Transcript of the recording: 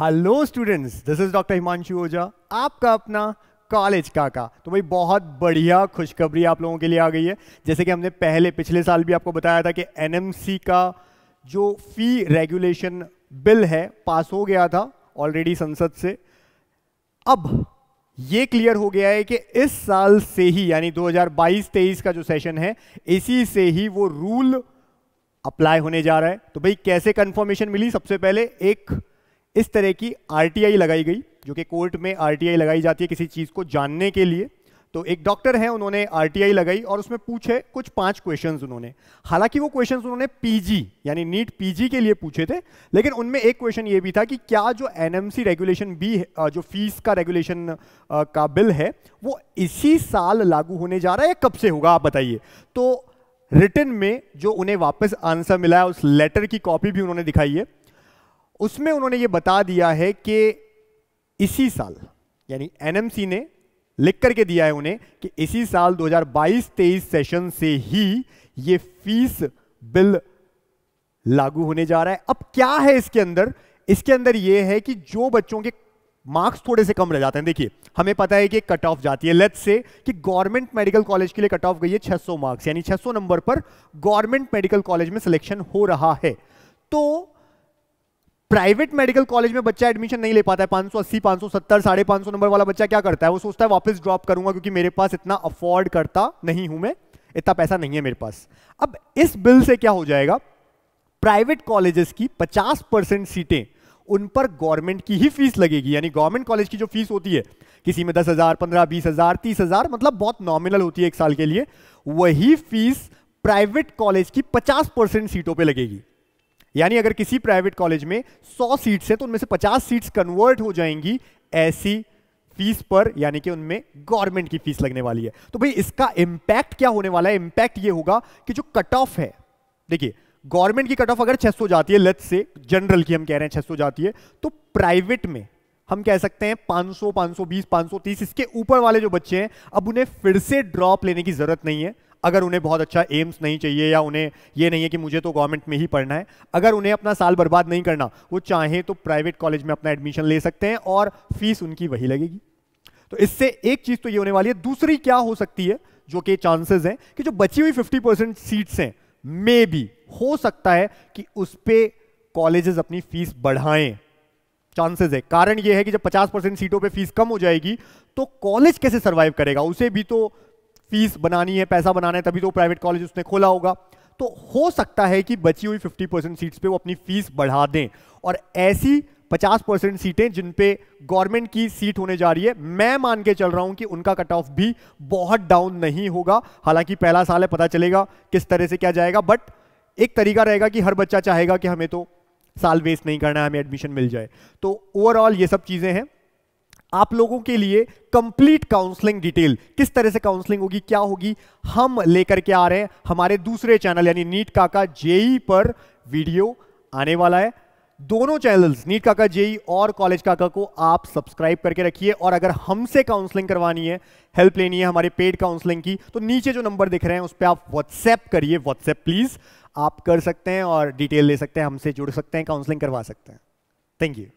hello students this is doctor Himanshu Ojha आपका अपना college काका तो भाई बहुत बढ़िया खुशखबरी आप लोगों के लिए आ गई है जैसे कि हमने पहले पिछले साल भी आपको बताया था कि एनएमसी का जो फी रेगुलेशन बिल है पास हो गया था ऑलरेडी संसद से अब ये क्लियर हो गया है कि इस साल से ही यानी 2022-23 का जो सेशन है इसी से ही वो रूल अप्लाई होने जा रहा है तो भाई कैसे कंफर्मेशन मिली सबसे पहले एक इस तरह की आरटीआई लगाई गई जो कि कोर्ट में आरटीआई लगाई जाती है किसी चीज़ को जानने के लिए तो एक डॉक्टर है उन्होंने आरटीआई लगाई और उसमें पूछे कुछ पांच क्वेश्चंस उन्होंने हालांकि वो क्वेश्चंस उन्होंने पीजी यानी नीट पीजी के लिए पूछे थे लेकिन उनमें एक क्वेश्चन ये भी था कि क्या जो एनएमसी रेगुलेशन बी जो फीस का रेगुलेशन का बिल है वो इसी साल लागू होने जा रहा है कब से होगा आप बताइए तो रिटर्न में जो उन्हें वापस आंसर मिला है उस लेटर की कॉपी भी उन्होंने दिखाई है उसमें उन्होंने ये बता दिया है कि इसी साल यानी एनएमसी ने लिख करके दिया है उन्हें कि इसी साल 2022-23 सेशन से ही ये फीस बिल लागू होने जा रहा है अब क्या है इसके अंदर इसके अंदर यह है कि जो बच्चों के मार्क्स थोड़े से कम रह जाते हैं देखिए हमें पता है कि कट ऑफ जाती है लेट्स से कि गवर्नमेंट मेडिकल कॉलेज के लिए कट ऑफ गई है 600 मार्क्स यानी 600 नंबर पर गवर्नमेंट मेडिकल कॉलेज में सिलेक्शन हो रहा है तो प्राइवेट मेडिकल कॉलेज में बच्चा एडमिशन नहीं ले पाता है पांच सौ अस्सी पांच सौ सत्तर साढ़े पांच सौ नंबर वाला बच्चा क्या करता है वो सोचता है वापस ड्रॉप करूंगा क्योंकि मेरे पास इतना अफोर्ड करता नहीं हूं मैं इतना पैसा नहीं है मेरे पास अब इस बिल से क्या हो जाएगा प्राइवेट कॉलेजेस की 50 परसेंट सीटें उन पर गवर्नमेंट की ही फीस लगेगी यानी गवर्नमेंट कॉलेज की जो फीस होती है किसी में दस हजार पंद्रह बीस हजार तीस हजार मतलब बहुत नॉमिनल होती है एक साल के लिए वही फीस प्राइवेट कॉलेज की 50 परसेंट सीटों पे लगेगी यानी अगर किसी प्राइवेट कॉलेज में 100 सीट्स हैं तो उनमें से 50 सीट्स कन्वर्ट हो जाएंगी ऐसी फीस पर यानी कि उनमें गवर्नमेंट की फीस लगने वाली है तो भाई इसका इंपैक्ट क्या होने वाला है इंपैक्ट ये होगा कि जो कट ऑफ है देखिए गवर्नमेंट की कट ऑफ अगर 600 जाती है लेट से जनरल की हम कह रहे हैं 600 जाती है तो प्राइवेट में हम कह सकते हैं 500, 520, 530 इसके ऊपर वाले जो बच्चे हैं अब उन्हें फिर से ड्रॉप लेने की जरूरत नहीं है अगर उन्हें बहुत अच्छा एम्स नहीं चाहिए या उन्हें ये नहीं है कि मुझे तो गवर्नमेंट में ही पढ़ना है अगर उन्हें अपना साल बर्बाद नहीं करना वो चाहें तो प्राइवेट कॉलेज में अपना एडमिशन ले सकते हैं और फीस उनकी वही लगेगी तो इससे एक चीज़ तो ये होने वाली है दूसरी क्या हो सकती है जो कि चांसेस हैं कि जो बची हुई 50 परसेंट सीट्स हैं मे भी हो सकता है कि उस पर कॉलेजेस अपनी फीस बढ़ाएं चांसेस है कारण यह है कि जब 50 परसेंट सीटों पे फीस कम हो जाएगी तो कॉलेज कैसे सरवाइव करेगा उसे भी तो फीस बनानी है पैसा बनाना है तभी तो प्राइवेट कॉलेज उसने खोला होगा तो हो सकता है कि बची हुई 50 परसेंट सीट्स पे वो अपनी फीस बढ़ा दें और ऐसी 50 परसेंट सीटें जिन पे गवर्नमेंट की सीट होने जा रही है मैं मान के चल रहा हूं कि उनका कट ऑफ भी बहुत डाउन नहीं होगा हालांकि पहला साल है पता चलेगा किस तरह से क्या जाएगा बट एक तरीका रहेगा कि हर बच्चा चाहेगा कि हमें तो साल वेस्ट नहीं करना है हमें एडमिशन मिल जाए तो ओवरऑल ये सब चीज़ें हैं आप लोगों के लिए कंप्लीट काउंसलिंग डिटेल किस तरह से काउंसलिंग होगी क्या होगी हम लेकर के आ रहे हैं हमारे दूसरे चैनल यानी नीट काका जेई पर वीडियो आने वाला है दोनों चैनल्स नीट काका जेई और कॉलेज काका को आप सब्सक्राइब करके रखिए और अगर हमसे काउंसलिंग करवानी है हेल्प लेनी है हमारे पेड काउंसलिंग की तो नीचे जो नंबर दिख रहे हैं उस पर आप व्हाट्सएप करिए व्हाट्सएप प्लीज आप कर सकते हैं और डिटेल ले सकते हैं हमसे जुड़ सकते हैं काउंसलिंग करवा सकते हैं थैंक यू